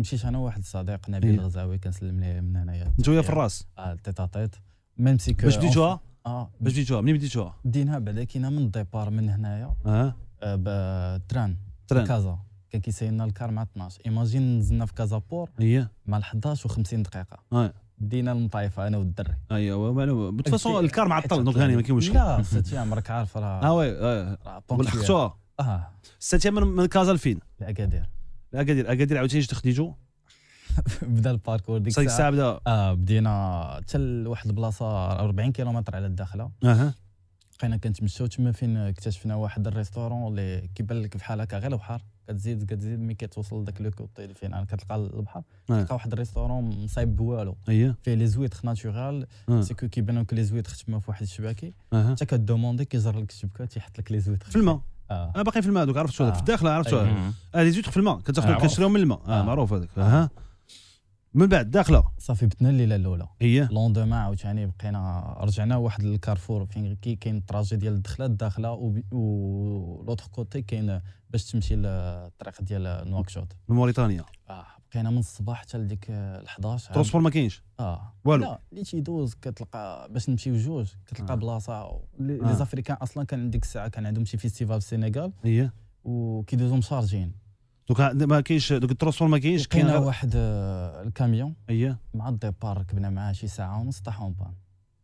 مشيت انا وواحد الصديق نبيل الغزاوي إيه. كنسلم ليه من هنايا نتويا في الراس اه تيتا تيت ميم سي باش ديتوها اه باش ديتوها منين بديتوها بديناها بعدا كاينه من الديبار من هنايا اه, آه، بتران تران كازا كان كيسايلنا الكار مع 12 ايماجين نزلنا في بور ايه مع 11 و50 دقيقه اه دينا المطايفه انا والدري ايوا بالتفاصيل الكار معطل دونك هاني ما كاين مشكل لا ست ايام راك عارف راه اه وي اه والحقتوها اه ست ايام من كازا لفين؟ لاكادير لا قادر قادر عاوتاني تخديجو بدا الباركور ديك الساعه ديك الساعه بدا اه بدينا حتى لواحد البلاصه 40 كيلومتر على الداخله اها بقينا كنتمشاو تما فين اكتشفنا واحد الريستورون اللي كيبان لك بحال هكا غير البحر كتزيد كتزيد ملي كتوصل لذاك لو كوتي اللي فين يعني كتلقى البحر أه. تلقى واحد الريستورون مصايب بوالو أيوه. فيه لي زويتخ ناتشورال أه. سيكو كيبان لك لي زويتخ تما في واحد الشباكي حتى كدوموندي كيجر لك الشبكه تيحط لك لي زويتخ في الماء آه. انا باقي في الماء دوك عرفت شو آه. في الداخل عرفت شو هذا آه أيوه. لي في الماء كتاخذ آه، كنشريهم من الماء اه, آه. معروف هذاك آه. من بعد داخله صافي بتنا الليله الاولى ايه لوندوما عاوتاني بقينا رجعنا واحد الكارفور فين كي كاين التراجي ديال الدخله الداخله ولوتر كوتي كاين باش تمشي للطريق ديال نواكشوط موريتانيا اه كاينه من الصباح حتى لديك ال 11 ترونسبور ما كاينش اه والو لا اللي تيدوز كتلقى باش نمشيو جوج كتلقى آه. بلاصه ليزافريكان لي آه. زافريكان اصلا كان عندك الساعه كان عندهم شي فيستيفال في السينغال اييه وكيدوزو مشارجين دوك ما كاينش دوك الترونسبور ما كاينش كاين غير واحد آه، الكاميون اييه مع الديبار ركبنا معاه شي ساعه ونص طاح بان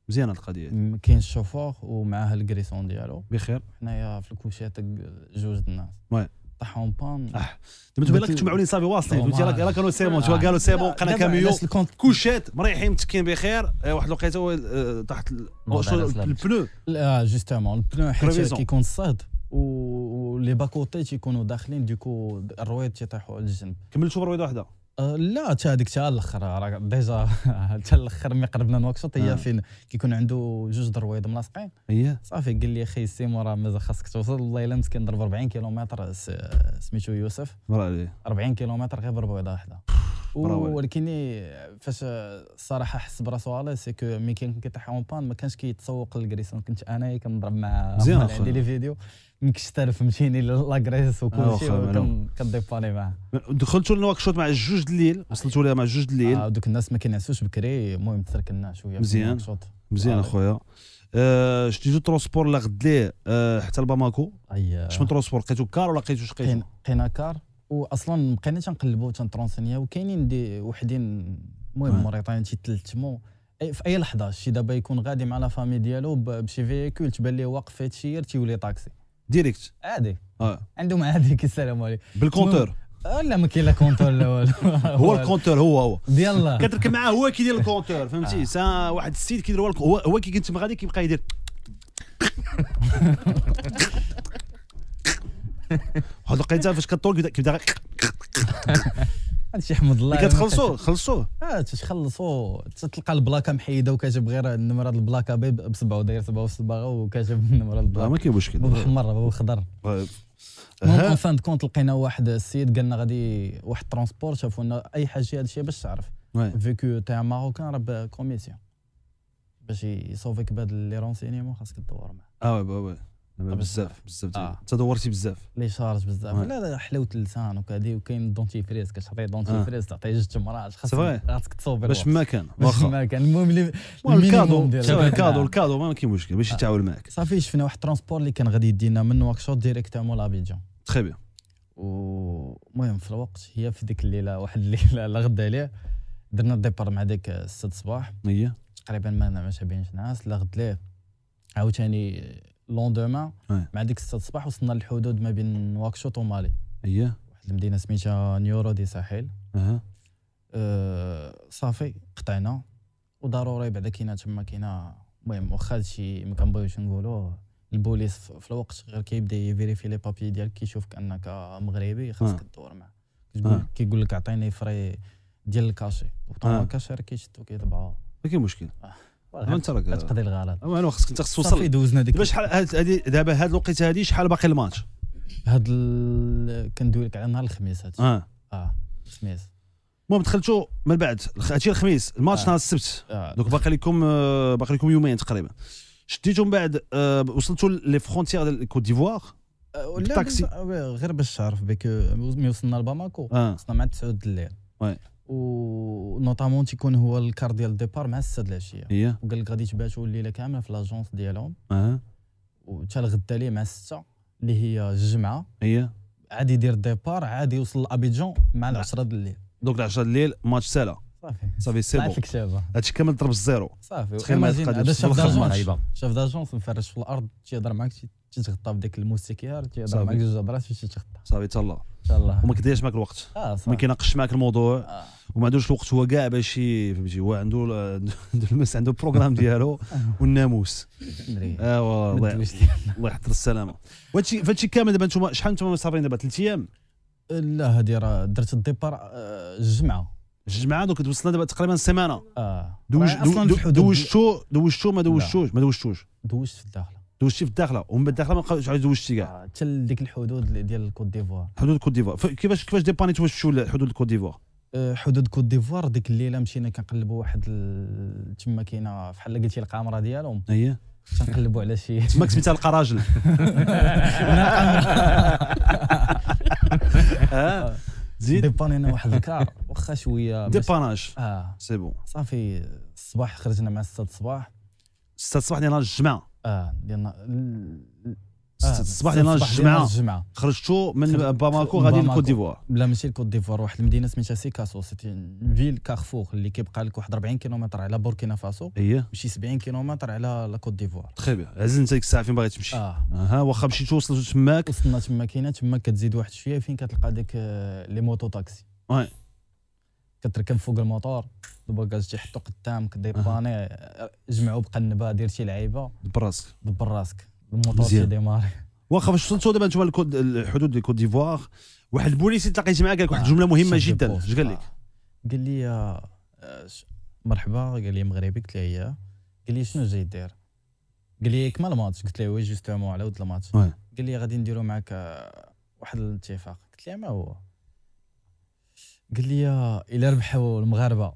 مزيانه القضيه كاين الشوفور ومعاه الكريسون ديالو بخير حنايا في الكوشيات جوج الناس وي طاحهم بام آه. دابا تبان لك تجمعوا لي صافي واصلين فهمتي راه كانوا سي بون قالوا آه. سي بون قنا كاميو كوشات مريحين متكين بخير آه، واحد الوقيته طاحت البنو لا جوستومون البنو حيت كيكون الصهد ولي باكوتي تيكونوا داخلين ديكو الرويض تيطيحوا على الجنب كملتوا برويضه واحده لا حتى هذيك حتى الاخر راه ديجا حتى الاخر ملي قربنا نواكشوط هي آه. فين كيكون عنده جوج درويض ملاصقين أيه. صافي قال لي اخي سي مورا مازال خاصك توصل والله الا مسكين ضرب 40 كيلومتر سميتو يوسف 40 كيلومتر غير بربويضه واحده ولكن فاش الصراحه حس براسو على سي كو كان كيطيح اون بان ما كانش كيتسوق للكريسون كنت انايا كنضرب مع مزيان لي فيديو مكشتر فهمتيني لاغريس وكل آه، شيء كديباني معاه دخلتوا لنواكشوط مع جوج الليل وصلتوا لها مع جوج الليل اه دوك الناس ما كينعسوش بكري المهم تركنا شويه مزيان مزيان آه. اخويا آه شتيتو ترونسبور لا غد ليه آه حتى لباماكو اييه آه. شمن ترونسبور لقيتو كار ولا لقيتو شقيتو لقينا كار واصلا بقينا تنقلبوا تنترونسينيا وكاينين دي وحدين المهم موريتانيا شي في اي لحظه شي دابا يكون غادي مع لا فامي ديالو بشي فيكول تبان ليه واقف في هادشي تيولي طاكسي ديريكت عادي اه عندهم عادي كي السلام عليكم بالكونتور لا ما كاين لا كونتور لا والو هو الكونتور هو هو الله كتركب معاه هو كيدير الكونتور فهمتي سا واحد السيد كيدير هو هو كي كنت غادي كيبقى يدير واحد لقيتها فاش كطول كيبدا هادشي حمد الله يعني كتخلصوه خلصوه اه تخلصوه تلقى البلاكه محيده وكاتب غير النمره البلاكه بسبعه داير سبعه وصباغه وكاتب النمره البلاكه ما كاين مشكل باب احمر باب خضر اون فان كونت لقينا واحد السيد قال لنا غادي واحد ترونسبور شافوا لنا اي حاجه هادشي باش تعرف فيكو تاع ماروكان راه كوميسيون باش يصوفيك بهاد لي رونسينيمون خاصك تدور معاه اه وي وي بزاف بزاف آه. تدورتي بزاف لي شارج بزاف لا لا حلاوه اللسان وكادي وكاين دونتي فريز كتعطي دونتي آه. فريز تعطي جوج تمرات خاصك تصوب باش ما كان باش ما كان المهم اللي الكادو الكادو الكادو ما كاين مشكل باش آه. يتعاون معك صافي شفنا واحد ترونسبور اللي كان غادي يدينا من ديريكت ديريكتومون لابيجان تخي بيان ومهم في الوقت هي في ديك الليله واحد الليله لا غدا ليه درنا الديبار مع ديك الست الصباح تقريبا ما ما بينش ناس لا غد ليه عاوتاني لوندومان أيه. مع ديك 6 الصباح وصلنا للحدود ما بين نواكشوط ومالي اييه واحد المدينه سميتها نيورو دي ساحل اها أه، صافي قطعنا وضروري بعدا كاينه تما كاينه المهم واخا هادشي ما كنبغيوش نقولو البوليس في الوقت غير كيبدا يفيريفي لي بابي ديالك كيشوفك انك مغربي خاصك أه. تدور معاه كيقول أه. لك عطيني فري ديال الكاشي وطبعا الكاشي راه كيشدو كيطبعو ما كاين مشكل تقضي الغلط انا خصك انت خصك توصل دوزنا ديك شحال هذه دابا هاد الوقيته هذه شحال باقي الماتش هاد ال... كندوي لك على نهار الخميس هادشي اه اه الخميس المهم دخلتوا من بعد هادشي الخميس الماتش آه. نهار السبت آه، دونك دوك باقي لكم آه، باقي لكم يومين تقريبا شديتوا من بعد وصلتوا لي فرونتيير ديال الكوت ديفوار التاكسي غير باش تعرف بك مي وصلنا لباماكو وصلنا مع 9 الليل ونوطامون تيكون هو الكار ديال الديبار مع 6 د العشيه yeah. وقال لك غادي تباتوا الليله كامله في لاجونس ديالهم اها uh -huh. الغدا ليه مع السته اللي هي الجمعه هي yeah. عادي يدير الديبار عادي يوصل لابيجون مع العشرة د الليل دونك العشرة د الليل ماتش سالا صافي صافي سيبو بون هادشي كامل ضرب الزيرو صافي تخيل ما تقدرش شاف داجونس شاف داجونس مفرش في الارض تيهضر معاك تتغطى بديك الموسيكيار تيهضر معاك جوج هضرات باش تتغطى صافي تهلا الله وما كيضيعش معاك الوقت اه ما كيناقش معاك الموضوع آه. وما عندوش الوقت هو كاع باش فهمتي هو عنده عنده المس عنده البروغرام ديالو آه. والناموس ايوا آه، الله الله يحضر السلامه وهادشي فهادشي كامل دابا انتم شحال انتم مسافرين دابا ثلاث ايام لا هادي راه درت الديبار الجمعه آه، الجمعه دوك وصلنا دابا تقريبا سيمانه اه دوش دوشتو دوشتو ما دوشتوش ما دوشتوش دوشت في الداخل دوزتي في الداخله ومن الداخله ما بقاوش عاد دوزتي كاع آه، حتى لديك الحدود ديال الكوت ديفوار حدود الكوت ديفوار كيفاش كيفاش واش شو حدود الكوت ديفوار آه، حدود كوت ديفوار ديك الليله مشينا كنقلبوا واحد تما كاينه بحال قلتي القامره ديالهم اييه تنقلبوا على شي تما سميتها لقى راجل زيد ديبانينا واحد الكار واخا شويه ديباناج اه سي بون صافي الصباح خرجنا مع 6 الصباح 6 الصباح ديال الجمعه اه ديال الصباح آه، ديال نهار الجمعه الجمعه خرجتوا من باماكو غادي لكوت ديفوار لا ماشي لكوت ديفوار واحد المدينه سميتها سيكاسو سيتي فيل كارفور اللي كيبقى لك واحد 40 كيلومتر على بوركينا فاسو ايه وشي 70 كيلومتر على لا كوت ديفوار تخي بيان عزل انت ديك الساعه فين باغي تمشي اه, اها واخا مشيت وصلت تماك وصلنا تماك هنا تماك كتزيد واحد شويه فين كتلقى ديك آه، لي موتو تاكسي وي كتركب فوق الموتور الباكاج تيحطو قدام كديباني باني جمعو بقنبه دير شي لعيبه دبر راسك دبر راسك الموتور تيديماري واخا فاش وصلتو دابا نتوما الحدود ديال كوت ديفوار واحد البوليسي تلاقيت معاه قال لك واحد آه، الجمله مهمه جدا اش قال لك؟ آه. قال لي آه، مرحبا قال لي مغربي قلت له هي قال لي شنو جاي دير؟ قال لي كمال الماتش قلت له وي جوستومون على ود الماتش قال لي غادي نديرو معاك واحد الاتفاق قلت له ما هو قال لي الا ربحوا المغاربه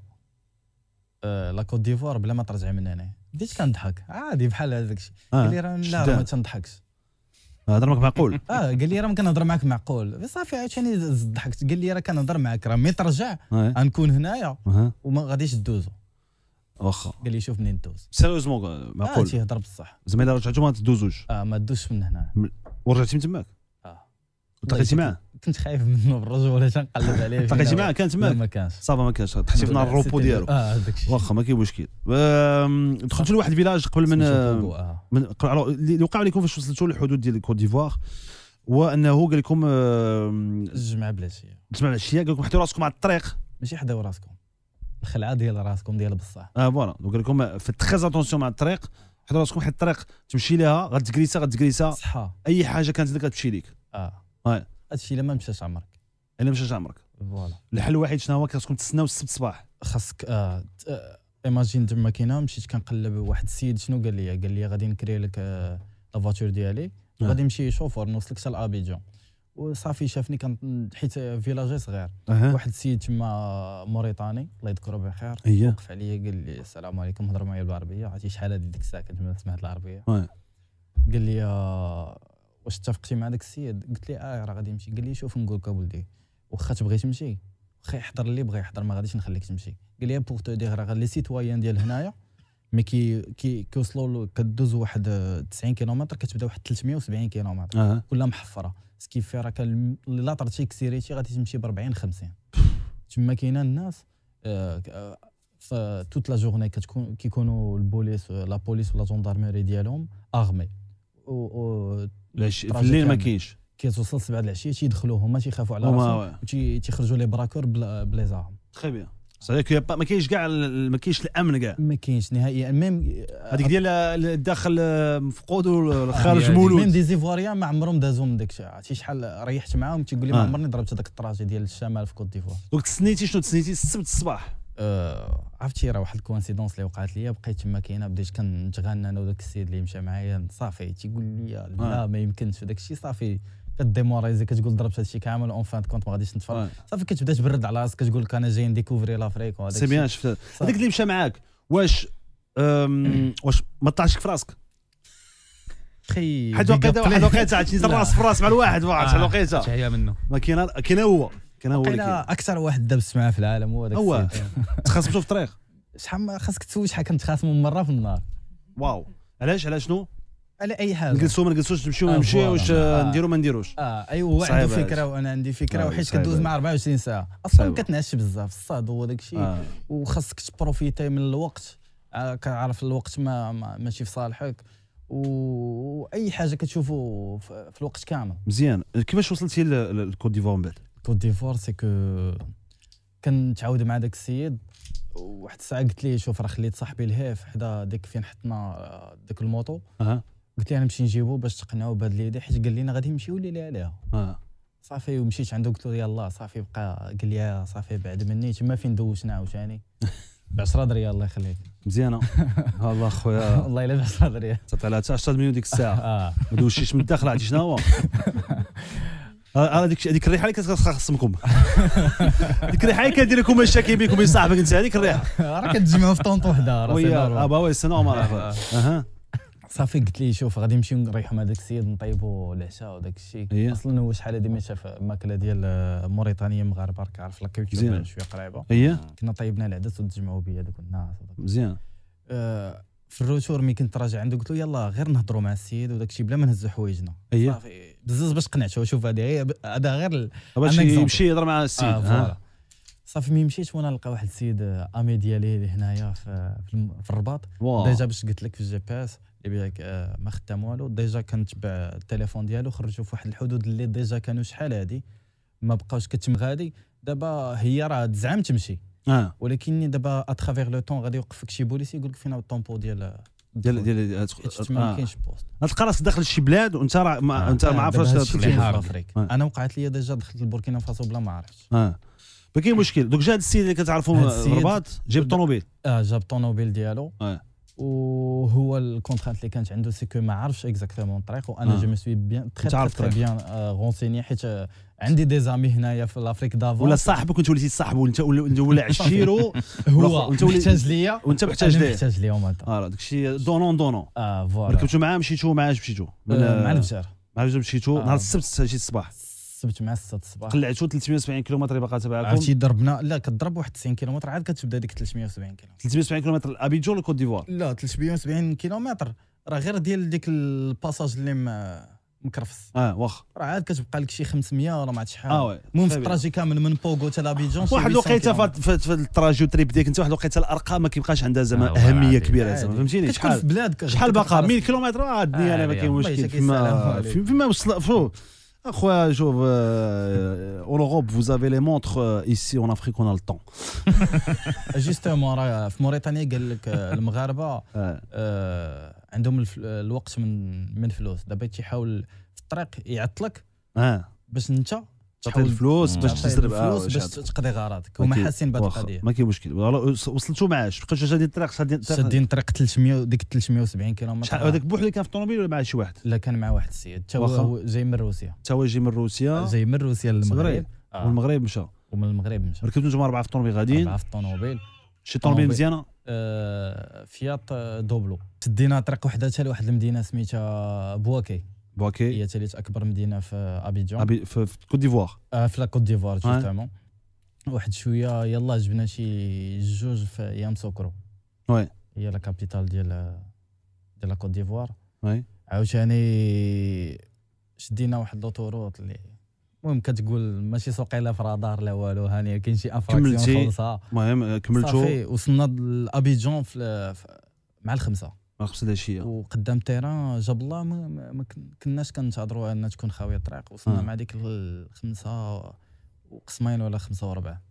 آه، لا كوت ديفوار بلا ما ترجع من هنا بديت كنضحك عادي بحال هذاك الشيء آه، قال لي راه لا ما تنضحكش آه، هضر معك معقول اه قال لي راه ما كنهضر معك معقول صافي عاوتاني ضحكت قال لي راه كنهضر معك راه مي ترجع غنكون هنايا وما غاديش دوزو واخا قال لي شوف منين تدوز سيريوزمون معقول اه تيهضر بصح زعما الا رجعتو ما تدوزوش اه ما تدوزش من هنا ورجعتي من تماك اه وتلاقيتي معاه كنت خايف منه الرجل ولا تنقلب عليه تلاقيتي معاه كانت تما ما كانش صافا ما كانش تحسي في نهار الروبو ديالو اه الشيء واخا ما كاين مشكل دخلت لواحد الفيلاج قبل من آه. من اللي وقع لكم فاش وصلتوا للحدود ديال الكوت ديفوار هو انه قال لكم الجمعه بلا شيء الجمعه بلا شيء قال لكم حطوا راسكم على الطريق ماشي حداو راسكم الخلعه ديال راسكم ديال بصح اه فوالا قال لكم في تخيز اتونسيون مع الطريق حيت راسكم حيت الطريق تمشي لها غتكريسا غتكريسا اي حاجه كانت لك غتمشي ليك اه الشيء الا ما مشاش عمرك الا ما مشاش عمرك فوالا الحل الوحيد شنو هو خاصكم تستناو السبت صباح خاصك آه ايماجين آه، تما كاينه مشيت كنقلب واحد السيد شنو قال لي قال لي غادي نكري لك آه لافاتور ديالي آه. وغادي نمشي شوفور نوصلك حتى لابيجان وصافي شافني كان حيت فيلاجي صغير أه. واحد السيد تما موريتاني الله يذكره بخير أيه. وقف عليا قال لي السلام عليكم هضر معايا بالعربيه عرفتي شحال هذه ديك الساعه كنت ما سمعت العربيه أه. قال لي آه، واش اتفقتي مع داك السيد قلت لي اه راه غادي يمشي قال لي شوف نقول لك واخا تبغي تمشي واخا يحضر اللي بغى يحضر ما غاديش نخليك تمشي قال لي بوغ تو دير راه لي سيتوايان ديال هنايا مي كي كي كيوصلوا كدوز واحد 90 كيلومتر كتبدا واحد 370 كيلومتر كلها محفره سكيفي راه كان لا طرتي كسيريتي غادي تمشي ب 40 50 تما كاينه الناس في توت لا جورني كتكون كيكونوا البوليس لا بوليس ولا جوندارميري ديالهم اغمي العشي في الليل ما كاينش كيتوصل سبعه العشيه تيدخلوا هما تيخافوا على راسهم تيخرجوا لي براكور بلي زارم تخي بيان صديق ما كاينش كاع ما كاينش الامن كاع ما كاينش نهائيا ميم هذيك ديال الداخل مفقود والخارج آه، مولود ميم دي زيفواريان ما عمرهم دازو من داك عرفتي شحال ريحت معاهم تيقول لي ما آه. عمرني ضربت هذاك التراجي ديال الشمال في كوت ديفوار دوك تسنيتي شنو تسنيتي السبت الصباح آه، عرفتي راه واحد الكوانسيدونس اللي وقعت لي بقيت تما كاينه بديت كنتغنى انا وداك السيد اللي مشى معايا صافي تيقول لي آه. لا ما يمكنش وداك الشيء صافي كديموريزي كتقول ضربت هادشي كامل اون فان كونت ما غاديش نتفرج آه. صافي كتبدا تبرد على راسك كتقول لك انا جاي نديكوفري لافريك وهذاك سي بيان شفت هذاك اللي مشى معاك واش واش ما طلعش في راسك خي حد وقيته واحد وقيته عرفتي راس في راس مع الواحد واحد واحد وقيته منه ما كاينه كاينه هو كان هو اللي اكثر واحد دبس معاه في العالم هو داك هو تخاصمتوا في الطريق شحال خاصك تسول شحال كنت خاصمو مره في النهار واو علاش على شنو على اي حاجه نجلسوا ما نجلسوش نمشيو ما آه، نمشيوش آه. نديروا ما نديروش اه ايوا عنده فكره وانا عندي فكره آه، وحيت كدوز مع 24 ساعه اصلا كتنعش بزاف الصاد هو داك الشيء آه. وخاصك تبروفيتي من الوقت كنعرف الوقت ما, ماشي في صالحك واي حاجه كتشوفوا في الوقت كامل مزيان كيفاش وصلتي للكوت ديفوار من بعد بو ديفوار سي كو كنتعاود مع داك السيد واحد الساعه قلت ليه شوف راه خليت صاحبي الهيف حدا ديك فين حطنا ديك الموطو أه. قلت ليه نمشي نجيبو باش تقنعو بهاد ليدي حيت قال لينا غادي يمشيو لي عليها أه. صافي ومشيت عنده قلت له يلاه صافي بقى قال لي آه، صافي بعد مني تما فين دوشنا عاوتاني ب 10 دريال الله يخليك مزيانه والله خويا والله الا ب 10 دريال تعطي لها 10 مليون ديك الساعه آه. ما دوشيش من الداخل عرفتي شنو هو أه، أه، هذيك هذيك الريحه اللي كتخصمكم ديك الريحه اللي كدير لكم مشاكل بينكم وبين صاحبك انت هذيك الريحه راه كتجمعوا في طونط وحده راه وي ابا وي سي نورمال اها صافي قلت لي شوف غادي نمشيو نريحو مع داك السيد نطيبو العشاء وداك الشيء اصلا هو شحال هذه ما شاف ماكله ديال موريتانيا مغاربه راك عارف لاكيو شويه قريبه كنا طيبنا العدس وتجمعوا بيا دوك الناس مزيان أه، في الروتور مي كنت راجع عنده قلت له يلا غير نهضروا مع السيد وداك الشيء بلا ما نهزوا حوايجنا صافي بزز باش قنعته شوف هذه غير هذا غير باش يمشي يهضر مع السيد آه صافي مي مشيت وانا لقى واحد السيد امي ديالي اللي هنايا في, في الرباط ديجا باش قلت لك في الجي بي اس لك آه، ما خدام والو ديجا كنتبع التليفون ديالو خرجوا في واحد الحدود اللي ديجا كانوا شحال هادي ما بقاوش كتم غادي دابا هي راه تزعم تمشي آه. ولكن دابا اترافيغ لو طون غادي يوقفك شي بوليسي يقول لك فينا الطومبو ديال ديال ديال آه. ما كاينش بوست غتلقى راسك داخل شي بلاد وانت راه آه، انت ما آه، عارفش انا وقعت لي ديجا دخلت لبوركينا فاسو بلا ما عرفتش اه ما كاين مشكل دوك جا هذا السيد اللي كتعرفوا الرباط جاب الطونوبيل اه جاب الطونوبيل ديالو آه. وهو الكونترانت اللي كانت عنده سي كو ما عرفش اكزاكتومون الطريق وانا جو مي سوي بيان تري تري بيان غونسيني حيت آه، عندي دي زامي هنايا في لافريك دافون ولا صاحبك وانت وليتي صاحبه انت ولا عشيرو هو انت محتاج ليا وانت محتاج ليه محتاج ليهم انت اه داك الشيء دونون دونون اه فوالا ركبتوا معاه مشيتو معاه آه، مشيتو مع الفجر مع الفجر مشيتو نهار السبت جيت الصباح السبت مع السبت الصباح قلعتو 370 كيلومتر باقا تبعكم عرفتي ضربنا لا كضرب واحد 90 كيلومتر عاد كتبدا ديك 370 كيلومتر 370 كيلومتر لابيجو ولا كوت ديفوار لا 370 كيلومتر راه غير ديال ديك الباساج اللي مكرفس اه واخا راه عاد كتبقى لك شي 500 ولا ما عرفت شحال اه وي المهم في التراجي كامل من بوغو حتى لابيجون واحد الوقيته في التراجي وتريب ديالك انت واحد الوقيته الارقام ما كيبقاش عندها زعما آه اهميه كبيره زعما فهمتيني شحال في بلادك شحال باقا 100 كيلومتر عاد الدنيا ما كاين مشكل فيما فيما وصل Incroyable, euh, je, euh, en Europe, vous avez les montres, euh, ici en Afrique, on a le temps. Justement, en Mauritanie, il dit que les Maghrébins ont le temps de l'argent. D'abord, ils essaient de te faire un truc pour que tu تعطي الفلوس باش تزرب الفلوس باش تقضي غرضك هما حاسين بهذه القضيه ما كاين مشكل وصلتوا معاش بقيتوا شادين الطريق شادين الطريق 300 ديك 370 كيلومتر شحال هذاك بوحدو كان في الطوموبيل ولا مع شي واحد لا كان مع واحد السيد تا هو جاي من روسيا تا هو جاي من روسيا آه، جاي من روسيا للمغرب آه. والمغرب مشى ومن المغرب مشى ركبتوا نتوما اربعه في الطوموبيل غاديين اربعه في الطوموبيل شي طوموبيل مزيانه آه، فيات دوبلو تدينا طريق وحده تا لواحد المدينه سميتها بواكي بوكي هي ثالث اكبر مدينه في ابيديون أبي في كوت ديفوار آه في كوت ديفوار جوستومون واحد شويه يلا جبنا شي جوج في سوكرو وي هي لا كابيتال ديال ديال لا كوت ديفوار وي عاوتاني شدينا واحد لوطوروط اللي المهم كتقول ماشي سوقيلا في رادار لا والو هاني كاين شي انفراكسيون خلصها المهم كملتو صافي وصلنا لابيدجون مع الخمسه غرس العشيه وقدام التيران جاب الله ما, كناش كنتهضروا ان تكون خاويه الطريق وصلنا آه. مع ديك الخمسه وقسمين ولا خمسه وربعه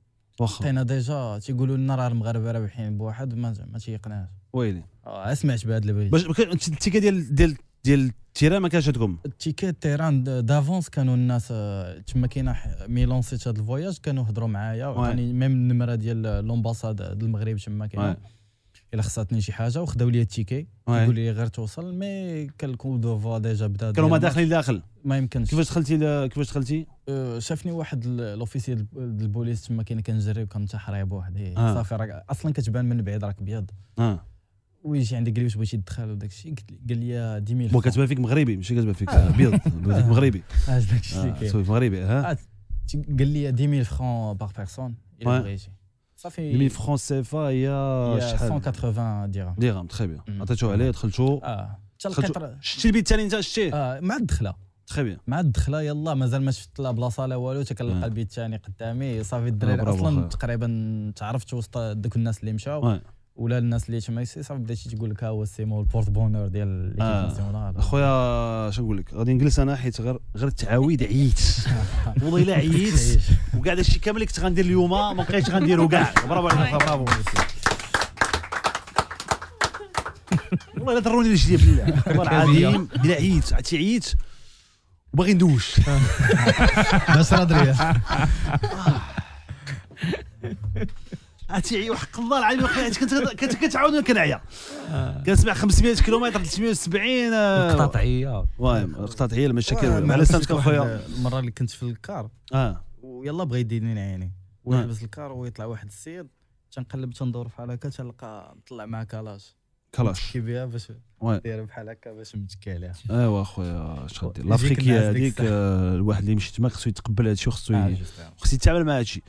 واخا لقينا ديجا تيقولوا لنا راه المغاربه رابحين بواحد ما ما تيقناش ويلي آه، سمعت بهذا البيت باش التيكه ديال ديال ديال التيران ما كانش عندكم التيكات التيران دافونس كانوا الناس آه، تما كاينه ميلون سيت هذا الفواياج كانوا هضروا معايا يعني ميم النمره ديال لومباساد المغرب تما كاينه الا خصاتني شي حاجه وخداو لي التيكي يقول لي غير توصل مي كان الكول دو فوا ديجا بدا كانوا ما داخلين داخل ما يمكنش كيفاش دخلتي كيفاش دخلتي أه، شافني واحد لوفيسير البوليس تما كاين كنجري وكنتحري بوحدي آه. صافي راك اصلا كتبان من بعيد راك بيض آه. ويجي عندي قال لي واش بغيتي تدخل وداك الشيء قال لي 10000 هو كتبان فيك مغربي ماشي كتبان فيك ابيض آه. مغربي اه داك الشيء كاين مغربي ها آه، قال لي 10000 فرون باغ بيرسون الا بغيتي صافي مي فرون سي فا هي شحال 180 درهم درهم تخي بيان عطيتو عليه دخلتو اه شتي البيت الثاني انت شتيه اه مع الدخله تخي بيان مع الدخله يلا مازال ما شفت لا بلاصه لا والو تكنلقى البيت الثاني قدامي صافي الدراري اصلا تقريبا تعرفت وسط دوك الناس اللي مشاو ولا الناس اللي تما صافي بدات تقول لك ها هو السيمو البورت بونور ديال ليكيب آه. ناسيونال خويا شنو نقول لك غادي نجلس انا حيت غير غير التعاويد عييت والله الا عييت وكاع الشيء كامل اللي كنت غندير اليوم ما بقيتش غنديرو كاع برافو عليك برافو والله الا ضروني رجلي بالله والله العظيم بلا عييت عرفتي عييت وباغي ندوش بس رادريه آه. اتيعي وحق الله العظيم كنت كتعاوني كنعيا كنسمع 500 كيلومتر 370 قطاطعيه المهم قطاطعيه المشاكل آه، مع لسانك اخويا المره اللي كنت في الكار اه ويلا بغى يديني عيني ولابس نعم. الكار ويطلع واحد السيد تنقلب تندور بحال هكا تلقى طلع معاه كلاش كلاش كي بها باش داير بحال هكا باش متكي عليها ايوا اخويا اش غادير لافريكيه هذيك آه، الواحد اللي مشيت تما خصو يتقبل هادشي وخصو آه، خصو يتعامل مع هادشي